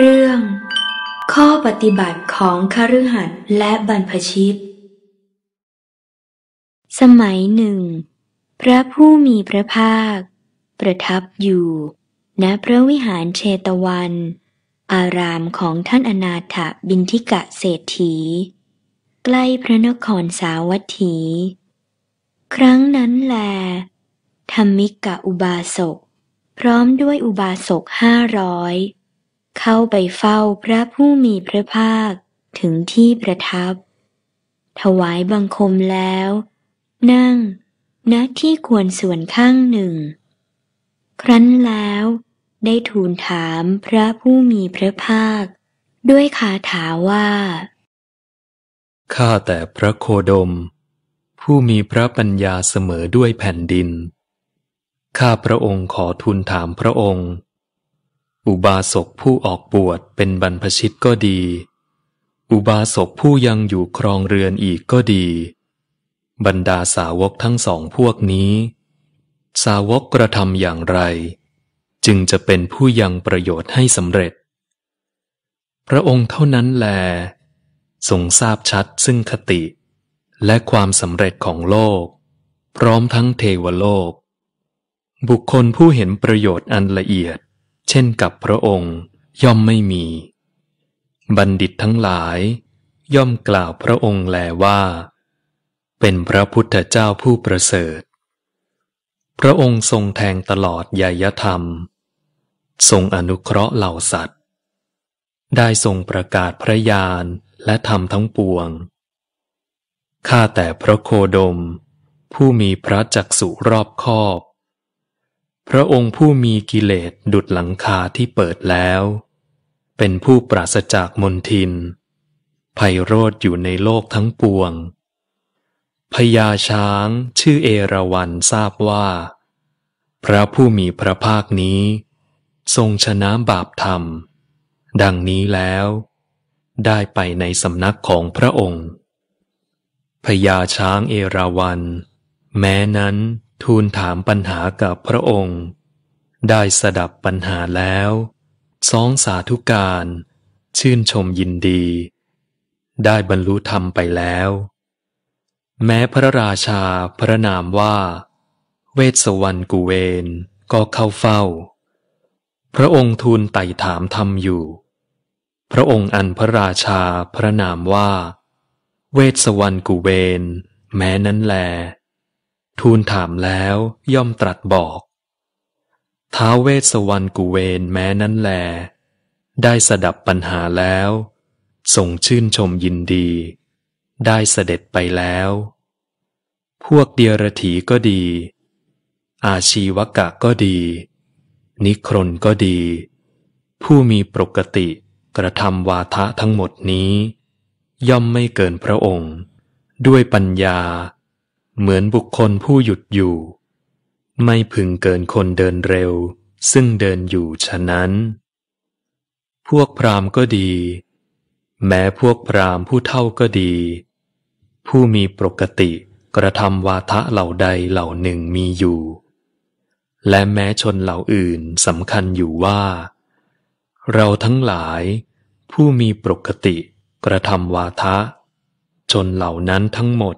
เรื่องข้อปฏิบัติของคฤหัสถ์และบรรพชิต สมัยหนึ่ง พระผู้มีพระภาค ประทับอยู่ ณพระวิหารเชตวัน อารามของท่านอนาถบินทิกะเศรษฐี ใกล้พระนครสาวัตถี ครั้งนั้นแล ธรรมิกะอุบาสก พร้อมด้วยอุบาสกห้าร้อยเข้าไปเฝ้าพระผู้มีพระภาคถึงที่ประทับ ถวายบังคมแล้ว นั่งณที่ควรส่วนข้างหนึ่ง ครั้นแล้ว ได้ทูลถามพระผู้มีพระภาค ด้วยคาถาว่าข้าแต่พระโคดม ผู้มีพระปัญญาเสมอด้วยแผ่นดิน ข้าพระองค์ขอทูลถามพระองค์อุบาสกผู้ออกบวชเป็นบรรพชิตก็ดี อุบาสกผู้ยังอยู่ครองเรือนอีกก็ดี บรรดาสาวกทั้งสองพวกนี้ สาวกกระทำอย่างไร จึงจะเป็นผู้ยังประโยชน์ให้สำเร็จ พระองค์เท่านั้นแลทรงทราบชัดซึ่งคติ และความสำเร็จของโลก พร้อมทั้งเทวโลก บุคคลผู้เห็นประโยชน์อันละเอียดเช่นกับพระองค์ย่อมไม่มี บัณฑิตทั้งหลาย ย่อมกล่าวพระองค์แลว่า เป็นพระพุทธเจ้าผู้ประเสริฐ พระองค์ทรงแทงตลอดยยธรรม ทรงอนุเคราะห์เหล่าสัตว์ ได้ทรงประกาศพระญาณ และธรรมทั้งปวง ข้าแต่พระโคดม ผู้มีพระจักสุรอบคอบพระองค์ผู้มีกิเลสดุดหลังคาที่เปิดแล้ว เป็นผู้ปราศจากมนทินไพโรธอยู่ในโลกทั้งปวงพญาช้างชื่อเอราวันทราบว่า พระผู้มีพระภาคนี้ ทรงชนะบาปธรรม ดังนี้แล้ว ได้ไปในสำนักของพระองค์ พญาช้างเอราวันแม้นั้นทูลถามปัญหากับพระองค์ ได้สดับปัญหาแล้วสองสาธุการชื่นชมยินดี ได้บรรลุธรรมไปแล้ว แม้พระราชาพระนามว่า เวสวรรณกุเวน ก็เข้าเฝ้า พระองค์ทูลไต่ถามธรรมอยู่ พระองค์อันพระราชาพระนามว่า เวสวรรณกุเวน แม้นั้นแลทูลถามแล้วย่อมตรัสบอก ท้าเวสวรรณกุเวนแม้นั้นแล ได้สดับปัญหาแล้วทรงชื่นชมยินดี ได้เสด็จไปแล้ว พวกเดียรถีก็ดี อาชีวกะก็ดี นิครนก็ดี ผู้มีปกติกระทำวาทะทั้งหมดนี้ ย่อมไม่เกินพระองค์ ด้วยปัญญาเหมือนบุคคลผู้หยุดอยู่ ไม่พึงเกินคนเดินเร็ว ซึ่งเดินอยู่ฉะนั้น พวกพราหมณ์ก็ดี แม้พวกพราหมณ์ผู้เท่าก็ดี ผู้มีปกติกระทำวาทะเหล่าใดเหล่าหนึ่งมีอยู่ และแม้ชนเหล่าอื่นสำคัญอยู่ว่า เราทั้งหลายผู้มีปกติกระทำวาทะชนเหล่านั้นทั้งหมด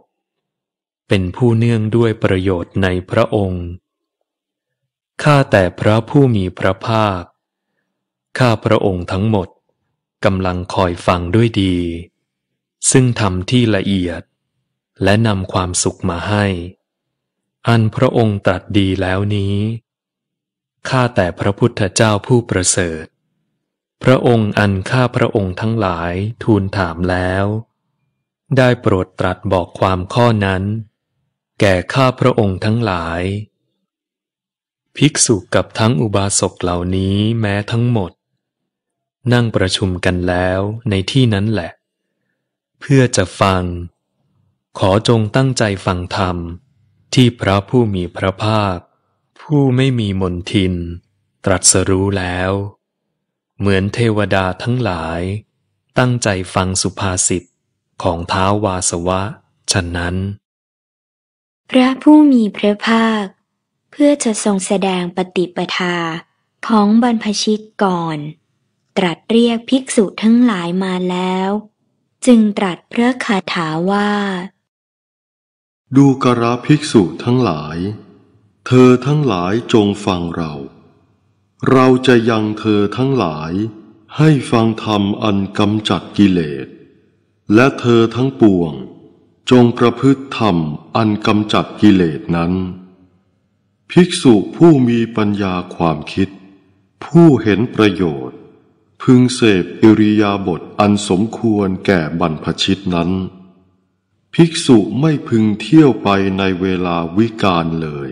เป็นผู้เนื่องด้วยประโยชน์ในพระองค์ ข้าแต่พระผู้มีพระภาค ข้าพระองค์ทั้งหมดกำลังคอยฟังด้วยดี ซึ่งทำที่ละเอียดและนำความสุขมาให้ อันพระองค์ ตรัสดีแล้วนี้ ข้าแต่พระพุทธเจ้าผู้ประเสริฐ พระองค์อันข้าพระองค์ทั้งหลายทูลถามแล้ว ได้โปรดตรัสบอกความข้อนั้นแก่ข้าพระองค์ทั้งหลาย ภิกษุกับทั้งอุบาสกเหล่านี้แม้ทั้งหมด นั่งประชุมกันแล้วในที่นั้นแหละ เพื่อจะฟัง ขอจงตั้งใจฟังธรรม ที่พระผู้มีพระภาค ผู้ไม่มีมนทิน ตรัสรู้แล้ว เหมือนเทวดาทั้งหลาย ตั้งใจฟังสุภาษิต ของท้าววาสวะ ฉะนั้นพระผู้มีพระภาคเพื่อจะทรงแสดงปฏิปทาของบรรพชิตก่อน ตรัสเรียกภิกษุทั้งหลายมาแล้ว จึงตรัสพระคาถาว่า ดูกระภิกษุทั้งหลาย เธอทั้งหลายจงฟังเรา เราจะยังเธอทั้งหลาย ให้ฟังธรรมอันกำจัดกิเลสและเธอทั้งปวงจงประพฤติธรรมอันกำจัดกิเลสนั้น ภิกษุผู้มีปัญญาความคิด ผู้เห็นประโยชน์ พึงเสพอิริยาบถอันสมควรแก่บรรพชิตนั้น ภิกษุไม่พึงเที่ยวไปในเวลาวิกาลเลย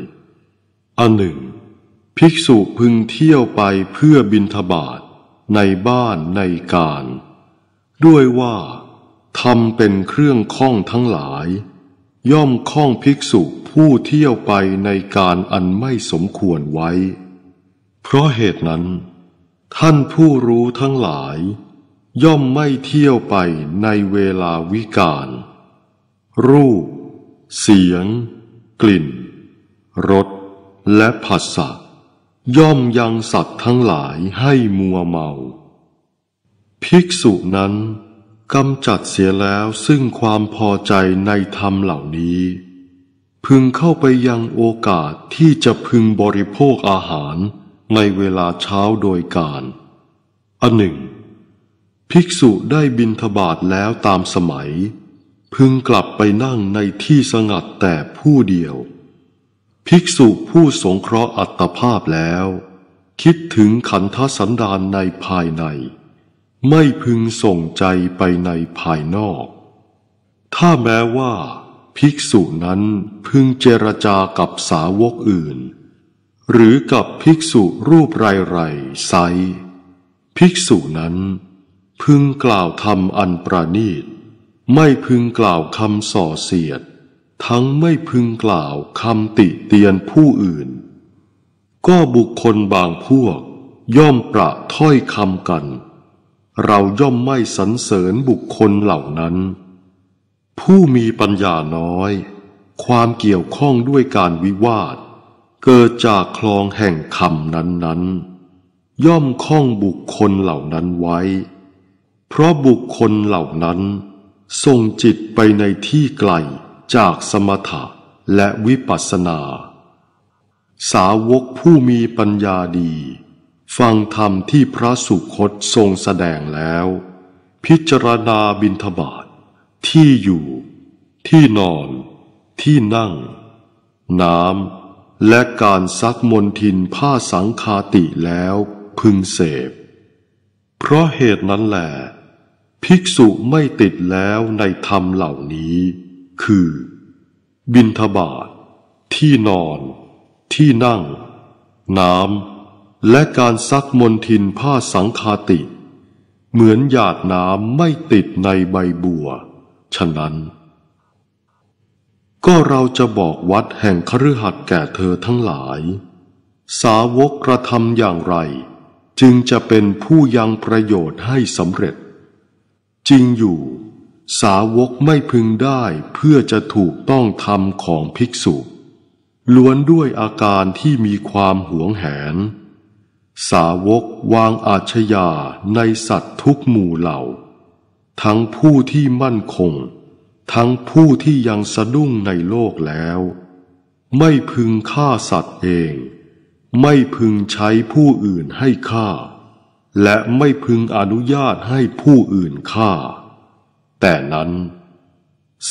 อันหนึ่ง ภิกษุพึงเที่ยวไปเพื่อบินทบาทในบ้านในการ ด้วยว่าทำเป็นเครื่องข้องทั้งหลาย ย่อมข้องภิกษุผู้เที่ยวไปในการอันไม่สมควรไว้ เพราะเหตุนั้น ท่านผู้รู้ทั้งหลาย ย่อมไม่เที่ยวไปในเวลาวิกาลรูป เสียง กลิ่นรสและผัสสะย่อมยังสัตว์ทั้งหลายให้มัวเมา ภิกษุนั้นกำจัดเสียแล้วซึ่งความพอใจในธรรมเหล่านี้ พึงเข้าไปยังโอกาสที่จะพึงบริโภคอาหารในเวลาเช้าโดยการอันหนึ่ง ภิกษุได้บินทบาทแล้วตามสมัย พึงกลับไปนั่งในที่สงัดแต่ผู้เดียว ภิกษุผู้สงเคราะห์อัตภาพแล้ว คิดถึงขันธสันดานในภายในไม่พึงส่งใจไปในภายนอก ถ้าแม้ว่า ภิกษุนั้นพึงเจรจากับสาวกอื่น หรือกับภิกษุรูปไรไรไซ ภิกษุนั้น พึงกล่าว ธรรมอันประณีตไม่พึงกล่าว คำ ส่อเสียด ทั้งไม่พึงกล่าว คำ ติเตียนผู้อื่น ก็บุคคลบางพวก ย่อมประถ้อยคำกันเราย่อมไม่สรรเสริญบุคคลเหล่านั้น ผู้มีปัญญาน้อย ความเกี่ยวข้องด้วยการวิวาท เกิดจากคลองแห่งคำนั้นนั้นย่อมข้องบุคคลเหล่านั้นไว้ เพราะบุคคลเหล่านั้นส่งจิตไปในที่ไกลจากสมถะและวิปัสสนา สาวกผู้มีปัญญาดีฟังธรรมที่พระสุคตทรงแสดงแล้ว พิจารณาบินทบาท ที่อยู่ ที่นอน ที่นั่ง น้ำและการซักมนทินผ้าสังคาติแล้วพึงเสพ เพราะเหตุนั้นแหละภิกษุไม่ติดแล้วในธรรมเหล่านี้ คือ บินทบาทที่นอน ที่นั่ง น้ำและการซักมนทินผ้าสังคาติ เหมือนหยาดน้ำไม่ติดในใบบัว ฉะนั้น ก็เราจะบอกวัดแห่งคฤหัสถ์แก่เธอทั้งหลาย สาวกกระทำอย่างไร จึงจะเป็นผู้ยังประโยชน์ให้สำเร็จ จริงอยู่ สาวกไม่พึงได้เพื่อจะถูกต้องธรรมของภิกษุล้วนด้วยอาการที่มีความหวงแหนสาวกวางอาชญาในสัตว์ทุกหมู่เหล่า ทั้งผู้ที่มั่นคง ทั้งผู้ที่ยังสะดุ้งในโลกแล้ว ไม่พึงฆ่าสัตว์เอง ไม่พึงใช้ผู้อื่นให้ฆ่า และไม่พึงอนุญาตให้ผู้อื่นฆ่า แต่นั้น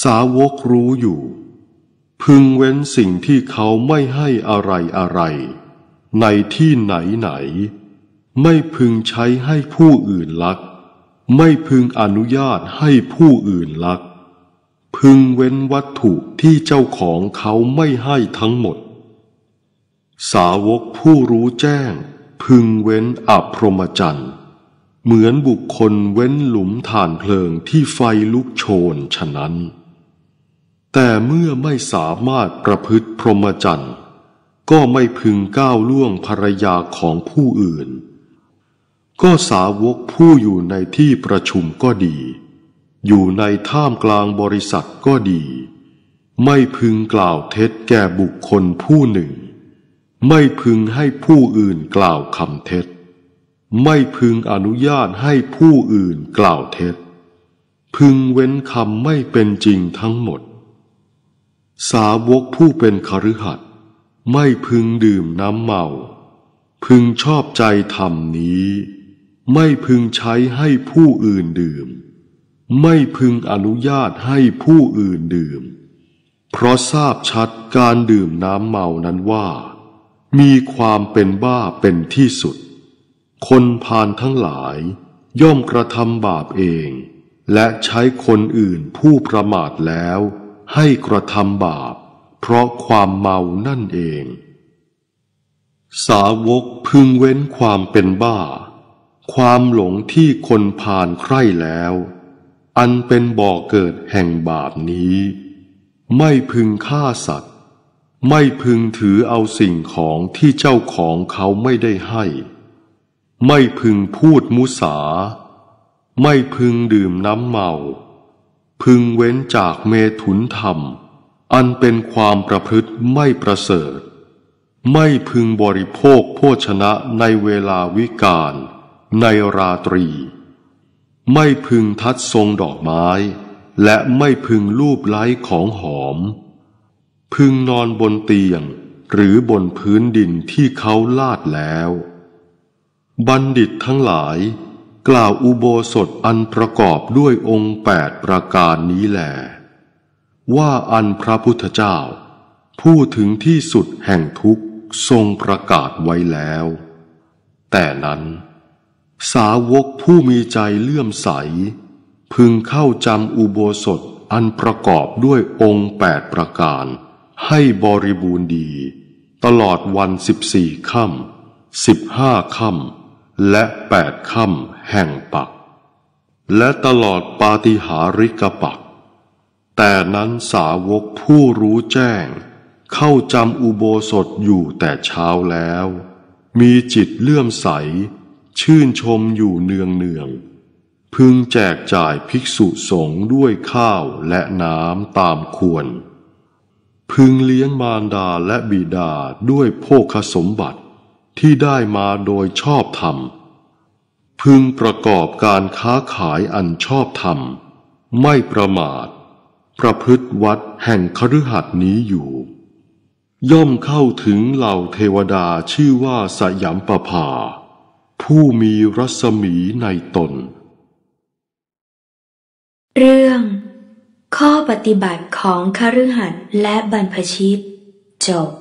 สาวกรู้อยู่ พึงเว้นสิ่งที่เขาไม่ให้อะไรอะไรในที่ไหนไหน ไม่พึงใช้ให้ผู้อื่นลัก ไม่พึงอนุญาตให้ผู้อื่นลัก พึงเว้นวัตถุที่เจ้าของเขาไม่ให้ทั้งหมด สาวกผู้รู้แจ้ง พึงเว้นอัพรหมจัร์เหมือนบุคคลเว้นหลุมฐานเพลิงที่ไฟลุกโชนฉะนั้น แต่เมื่อไม่สามารถประพฤติพรหมจันทร์ก็ไม่พึงก้าวล่วงภรรยาของผู้อื่น ก็สาวกผู้อยู่ในที่ประชุมก็ดี อยู่ในท่ามกลางบริษัทก็ดี ไม่พึงกล่าวเท็จแก่บุคคลผู้หนึ่ง ไม่พึงให้ผู้อื่นกล่าวคำเท็จ ไม่พึงอนุญาตให้ผู้อื่นกล่าวเท็จ พึงเว้นคำไม่เป็นจริงทั้งหมด สาวกผู้เป็นคฤหัสไม่พึงดื่มน้ำเมา พึงชอบใจธรรมนี้ ไม่พึงใช้ให้ผู้อื่นดื่ม ไม่พึงอนุญาตให้ผู้อื่นดื่ม เพราะทราบชัดการดื่มน้ำเมานั้นว่า มีความเป็นบ้าเป็นที่สุด คนพานทั้งหลาย ย่อมกระทำบาปเอง และใช้คนอื่นผู้ประมาทแล้ว ให้กระทำบาปเพราะความเมานั่นเอง สาวกพึงเว้นความเป็นบ้า ความหลงที่คนผ่านใคร่แล้ว อันเป็นบ่อเกิดแห่งบาปนี้ ไม่พึงฆ่าสัตว์ ไม่พึงถือเอาสิ่งของที่เจ้าของเขาไม่ได้ให้ ไม่พึงพูดมุสา ไม่พึงดื่มน้ำเมา พึงเว้นจากเมถุนธรรมอันเป็นความประพฤติไม่ประเสริฐ ไม่พึงบริโภคโภชนะในเวลาวิกาลในราตรี ไม่พึงทัดทรงดอกไม้ และไม่พึงรูปไล้ของหอม พึงนอนบนเตียงหรือบนพื้นดินที่เขาลาดแล้ว บัณฑิตทั้งหลาย กล่าวอุโบสถอันประกอบด้วยองค์แปดประการนี้แหละว่าอันพระพุทธเจ้า ผู้ถึงที่สุดแห่งทุกข์ทรงประกาศไว้แล้ว แต่นั้น สาวกผู้มีใจเลื่อมใส พึงเข้าจำอุโบสถอันประกอบด้วยองค์แปดประการ ให้บริบูรณ์ดี ตลอดวันสิบสี่ค่ำสิบห้าค่ำและแปดค่ำแห่งปักและตลอดปาฏิหาริกปักแต่นั้นสาวกผู้รู้แจ้ง เข้าจำอุโบสถอยู่แต่เช้าแล้ว มีจิตเลื่อมใส ชื่นชมอยู่เนืองเนือง พึงแจกจ่ายภิกษุสงฆ์ด้วยข้าวและน้ำตามควร พึงเลี้ยงมารดาและบิดาด้วยโภคสมบัติที่ได้มาโดยชอบธรรม พึงประกอบการค้าขายอันชอบธรรม ไม่ประมาทประพฤติวัดแห่งคฤหัสนี้อยู่ ย่อมเข้าถึงเหล่าเทวดาชื่อว่าสยามปภา ผู้มีรัศมีในตน เรื่องข้อปฏิบัติของคฤหัสและบรรพชิตจบ